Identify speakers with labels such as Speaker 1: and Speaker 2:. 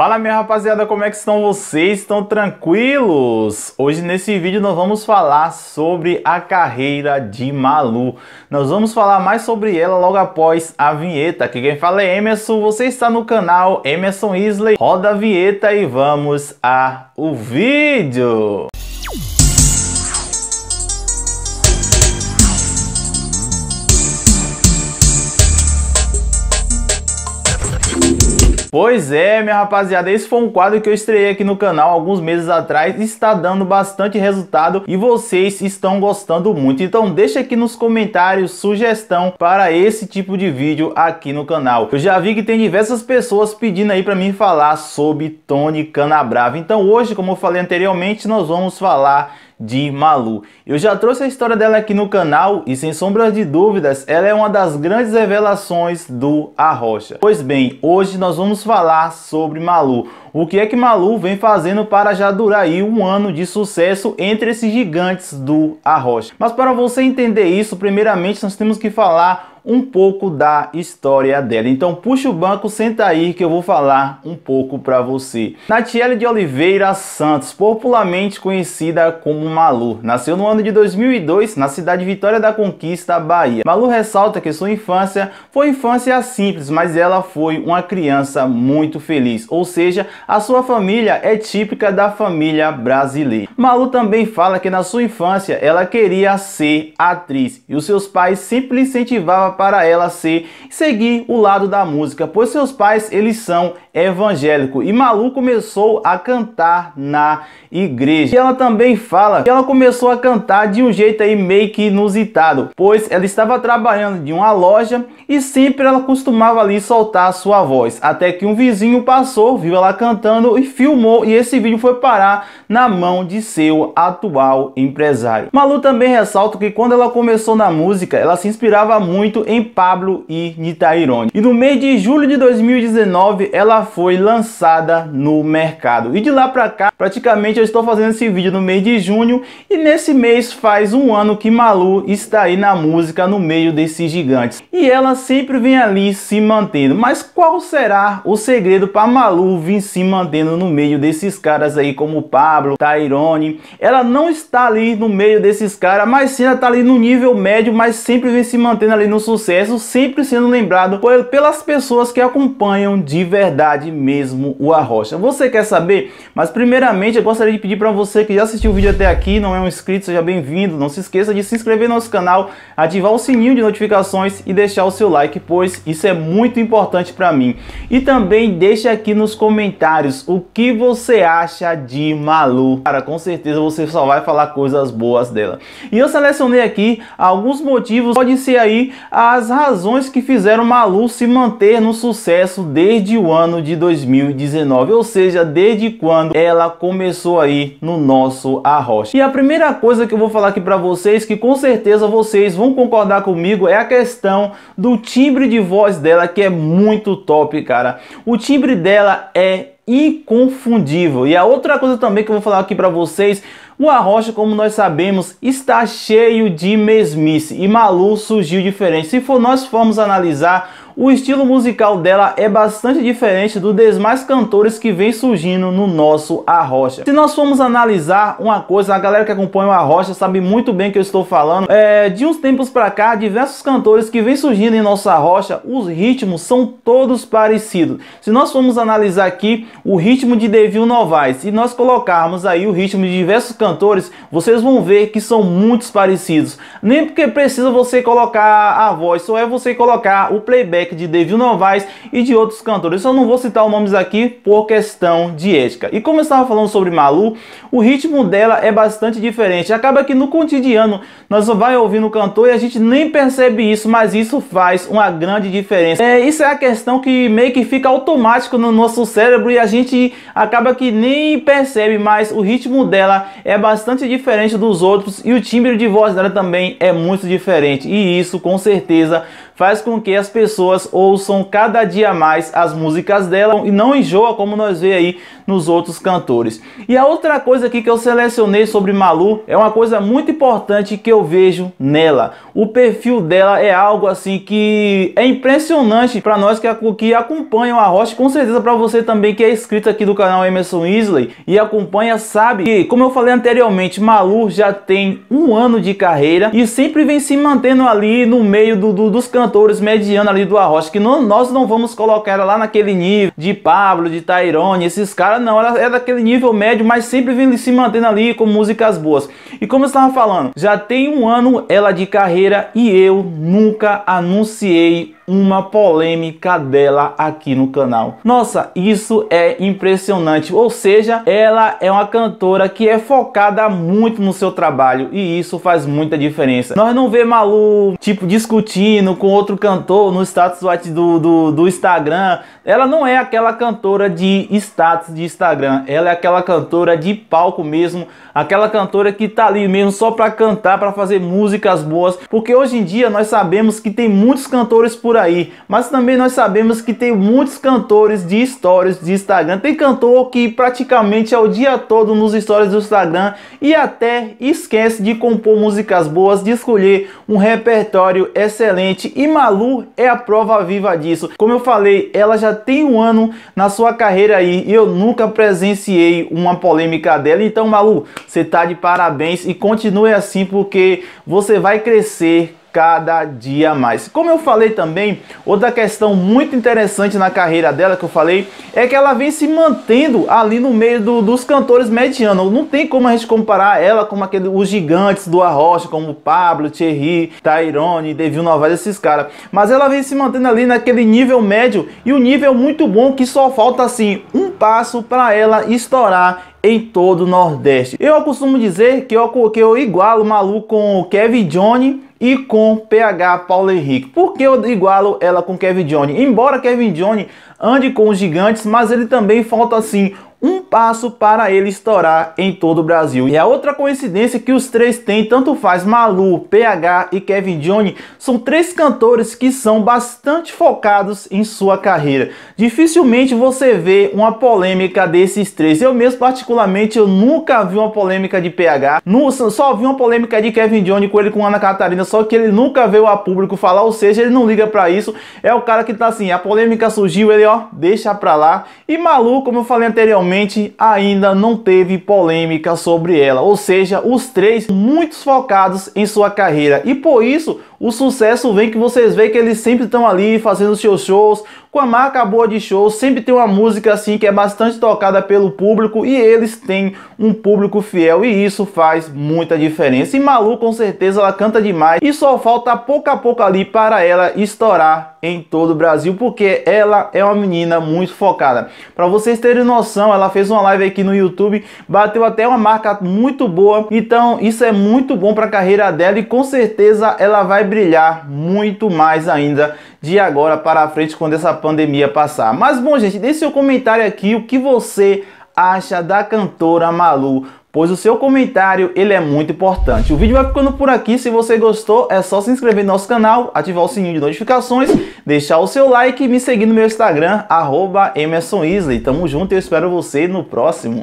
Speaker 1: Fala minha rapaziada, como é que estão vocês? Estão tranquilos? Hoje nesse vídeo nós vamos falar sobre a carreira de Malu. Nós vamos falar mais sobre ela logo após a vinheta. Aqui quem fala é Emerson, você está no canal Emerson Isley. Roda a vinheta e vamos a o vídeo. Pois é, minha rapaziada, esse foi um quadro que eu estreiei aqui no canal alguns meses atrás, está dando bastante resultado e vocês estão gostando muito. Então deixa aqui nos comentários sugestão para esse tipo de vídeo aqui no canal. Eu já vi que tem diversas pessoas pedindo aí para mim falar sobre Tony Canabrava. Então hoje, como eu falei anteriormente, nós vamos falar de Malu. Eu já trouxe a história dela aqui no canal e sem sombra de dúvidas, ela é uma das grandes revelações do Arrocha. Pois bem, hoje nós vamos falar sobre Malu. O que é que Malu vem fazendo para já durar aí um ano de sucesso entre esses gigantes do Arrocha. Mas para você entender isso, primeiramente nós temos que falar um pouco da história dela. Então puxa o banco, senta aí que eu vou falar um pouco para você. Natiele de Oliveira Santos, popularmente conhecida como Malu, nasceu no ano de 2002 na cidade Vitória da Conquista, Bahia. Malu ressalta que sua infância foi infância simples, mas ela foi uma criança muito feliz, ou seja, a sua família é típica da família brasileira. Malu também fala que na sua infância ela queria ser atriz e os seus pais sempre incentivavam para ela ser seguir o lado da música, pois seus pais eles são evangélicos e Malu começou a cantar na igreja. E ela também fala que ela começou a cantar de um jeito aí meio que inusitado, pois ela estava trabalhando de uma loja e sempre ela costumava ali soltar a sua voz, até que um vizinho passou, viu ela cantando e filmou e esse vídeo foi parar na mão de seu atual empresário. Malu também ressalta que quando ela começou na música, ela se inspirava muito em Pablo e Nitairone. E no mês de julho de 2019 ela foi lançada no mercado. E de lá para cá, praticamente eu estou fazendo esse vídeo no mês de junho e nesse mês faz um ano que Malu está aí na música no meio desses gigantes. E ela sempre vem ali se mantendo. Mas qual será o segredo para Malu vir se mantendo no meio desses caras aí como Pablo, Tairone? Ela não está ali no meio desses caras, mas sim ela está ali no nível médio, mas sempre vem se mantendo ali no sucesso sempre sendo lembrado pelas pessoas que acompanham de verdade mesmo o Arrocha. Você quer saber? Mas primeiramente eu gostaria de pedir para você que já assistiu o vídeo até aqui, não é um inscrito, seja bem-vindo. Não se esqueça de se inscrever no nosso canal, ativar o sininho de notificações e deixar o seu like, pois isso é muito importante para mim. E também deixe aqui nos comentários o que você acha de Malu. Cara, com certeza você só vai falar coisas boas dela. E eu selecionei aqui alguns motivos, pode ser aí as razões que fizeram Malu se manter no sucesso desde o ano de 2019, ou seja, desde quando ela começou aí no nosso arrocha. E a primeira coisa que eu vou falar aqui para vocês, que com certeza vocês vão concordar comigo, é a questão do timbre de voz dela, que é muito top, cara. O timbre dela é inconfundível. E a outra coisa também que eu vou falar aqui para vocês o Arrocha, como nós sabemos, está cheio de mesmice e Malu surgiu diferente. Se for nós formos analisar o estilo musical dela é bastante diferente dos demais cantores que vem surgindo no nosso Arrocha. Se nós formos analisar uma coisa, a galera que acompanha o Arrocha sabe muito bem que eu estou falando, é, de uns tempos pra cá, diversos cantores que vem surgindo em nossa Arrocha, os ritmos são todos parecidos. Se nós formos analisar aqui o ritmo de Devil Novais e nós colocarmos aí o ritmo de diversos cantores, vocês vão ver que são muitos parecidos. Nem porque precisa você colocar a voz, só é você colocar o playback de Devil Novaes e de outros cantores. Eu só não vou citar os nomes aqui por questão de ética. E como eu estava falando sobre Malu, o ritmo dela é bastante diferente. Acaba que no cotidiano nós só vai ouvindo o cantor e a gente nem percebe isso, mas isso faz uma grande diferença. É, isso é a questão que meio que fica automático no nosso cérebro e a gente acaba que nem percebe, mas o ritmo dela é bastante diferente dos outros e o timbre de voz dela também é muito diferente. E isso com certeza faz com que as pessoas ouçam cada dia mais as músicas dela e não enjoa como nós vê aí nos outros cantores. E a outra coisa aqui que eu selecionei sobre Malu é uma coisa muito importante que eu vejo nela. O perfil dela é algo assim que é impressionante para nós que, que acompanham a Rocha, com certeza para você também que é inscrito aqui do canal Emerson Isley e acompanha sabe que, como eu falei anteriormente, Malu já tem um ano de carreira e sempre vem se mantendo ali no meio do, do dos cantores cantores medianos ali do Arrocha, que não, nós não vamos colocar ela lá naquele nível de Pablo, de Tyrone, esses caras não, ela é daquele nível médio, mas sempre vem se mantendo ali com músicas boas. E como eu estava falando, já tem um ano ela de carreira e eu nunca anunciei uma polêmica dela aqui no canal. Nossa, isso é impressionante. Ou seja, ela é uma cantora que é focada muito no seu trabalho e isso faz muita diferença. Nós não vemos Malu, tipo, discutindo com outro cantor no status do, do, do Instagram. Ela não é aquela cantora de status de Instagram. Ela é aquela cantora de palco mesmo. Aquela cantora que tá ali mesmo só pra cantar, pra fazer músicas boas. Porque hoje em dia nós sabemos que tem muitos cantores por aí. Mas também nós sabemos que tem muitos cantores de stories de Instagram. Tem cantor que praticamente é o dia todo nos stories do Instagram e até esquece de compor músicas boas, de escolher um repertório excelente. E Malu é a prova viva disso. Como eu falei, ela já tem um ano na sua carreira aí e eu nunca presenciei uma polêmica dela. Então, Malu, você tá de parabéns e continue assim porque você vai crescer cada dia mais. Como eu falei também, outra questão muito interessante na carreira dela que eu falei é que ela vem se mantendo ali no meio do, dos cantores medianos. Não tem como a gente comparar ela com aquele, os gigantes do Arrocha, como Pablo, Thierry, Tyrone, Devil Novaes, esses caras. Mas ela vem se mantendo ali naquele nível médio e um nível muito bom que só falta assim um passo para ela estourar em todo o Nordeste. Eu costumo dizer que eu, que eu igualo o Malu com o Kevin Johnny e com PH Paulo Henrique. Por que eu igualo ela com Kevin Johnny? Embora Kevin Johnny ande com os gigantes, mas ele também falta assim um passo para ele estourar em todo o Brasil. E a outra coincidência que os três têm, tanto faz Malu, PH e Kevin Johnny, são três cantores que são bastante focados em sua carreira. Dificilmente você vê uma polêmica desses três. Eu mesmo, particularmente, eu nunca vi uma polêmica de PH. Só vi uma polêmica de Kevin Johnny com ele com Ana Catarina, só que ele nunca veio a público falar, ou seja, ele não liga para isso. É o cara que tá assim, a polêmica surgiu, ele ó, deixa pra lá. E Malu, como eu falei anteriormente, ainda não teve polêmica sobre ela, ou seja, os três muito focados em sua carreira e por isso o sucesso vem que vocês veem que eles sempre estão ali fazendo seus shows, com a marca boa de show, sempre tem uma música assim que é bastante tocada pelo público e eles têm um público fiel e isso faz muita diferença. E Malu com certeza ela canta demais e só falta pouco a pouco ali para ela estourar em todo o Brasil, porque ela é uma menina muito focada. Para vocês terem noção, ela fez uma live aqui no YouTube, bateu até uma marca muito boa. Então, isso é muito bom para a carreira dela e com certeza ela vai brilhar muito mais ainda de agora para frente quando essa pandemia passar. Mas bom, gente, deixe seu comentário aqui o que você acha da cantora Malu, pois o seu comentário ele é muito importante. O vídeo vai ficando por aqui, se você gostou é só se inscrever no nosso canal, ativar o sininho de notificações, deixar o seu like e me seguir no meu Instagram, arroba Emerson Isley. Tamo junto e eu espero você no próximo.